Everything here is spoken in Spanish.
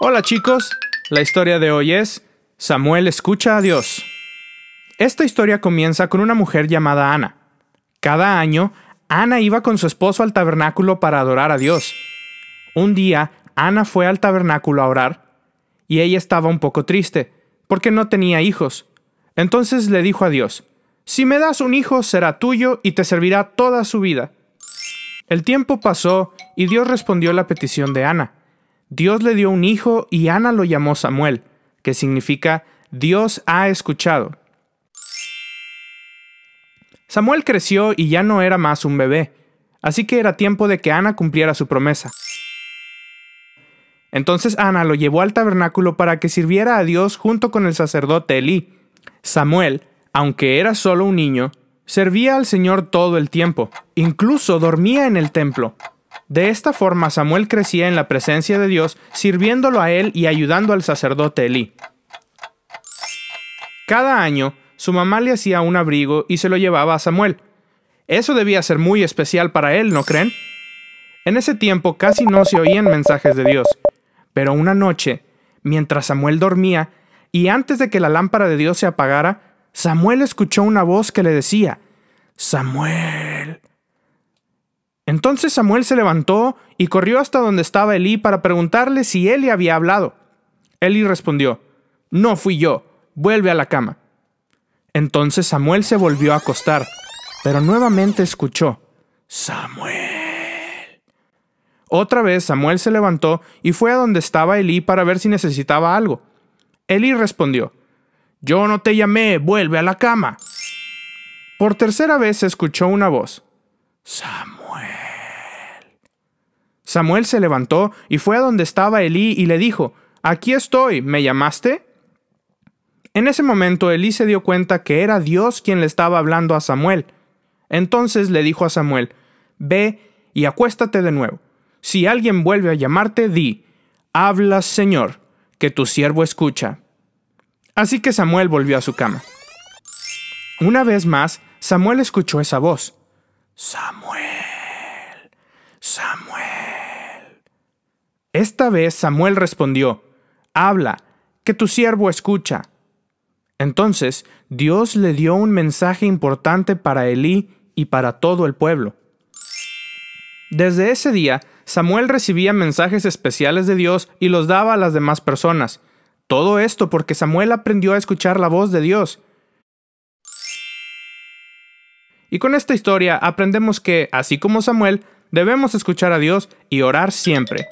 Hola chicos, la historia de hoy es Samuel escucha a Dios. Esta historia comienza con una mujer llamada Ana. Cada año, Ana iba con su esposo al tabernáculo para adorar a Dios. Un día, Ana fue al tabernáculo a orar, y ella estaba un poco triste, porque no tenía hijos. Entonces le dijo a Dios, Si me das un hijo, será tuyo y te servirá toda su vida. El tiempo pasó, y Dios respondió la petición de Ana. Dios le dio un hijo y Ana lo llamó Samuel, que significa Dios ha escuchado. Samuel creció y ya no era más un bebé, así que era tiempo de que Ana cumpliera su promesa. Entonces Ana lo llevó al tabernáculo para que sirviera a Dios junto con el sacerdote Elí. Samuel, aunque era solo un niño, servía al Señor todo el tiempo, incluso dormía en el templo, de esta forma Samuel crecía en la presencia de Dios, sirviéndolo a él y ayudando al sacerdote Elí. Cada año, su mamá le hacía un abrigo y se lo llevaba a Samuel. Eso debía ser muy especial para él, ¿no creen? En ese tiempo casi no se oían mensajes de Dios, pero una noche, mientras Samuel dormía, y antes de que la lámpara de Dios se apagara, Samuel escuchó una voz que le decía, Samuel, entonces Samuel se levantó y corrió hasta donde estaba Elí para preguntarle si él le había hablado. Eli respondió, No fui yo, vuelve a la cama. Entonces Samuel se volvió a acostar, pero nuevamente escuchó, Samuel. Otra vez Samuel se levantó y fue a donde estaba Elí para ver si necesitaba algo. Elí respondió, Yo no te llamé, vuelve a la cama. Por tercera vez escuchó una voz, Samuel. Samuel se levantó y fue a donde estaba Elí y le dijo, Aquí estoy, ¿me llamaste? En ese momento Elí se dio cuenta que era Dios quien le estaba hablando a Samuel. Entonces le dijo a Samuel, Ve y acuéstate de nuevo. Si alguien vuelve a llamarte, di, Habla, Señor, que tu siervo escucha. Así que Samuel volvió a su cama. Una vez más, Samuel escuchó esa voz. Samuel, Samuel. Esta vez Samuel respondió, Habla, que tu siervo escucha. Entonces Dios le dio un mensaje importante para Elí y para todo el pueblo. Desde ese día, Samuel recibía mensajes especiales de Dios y los daba a las demás personas. Todo esto porque Samuel aprendió a escuchar la voz de Dios. Y con esta historia aprendemos que, así como Samuel, debemos escuchar a Dios y orar siempre.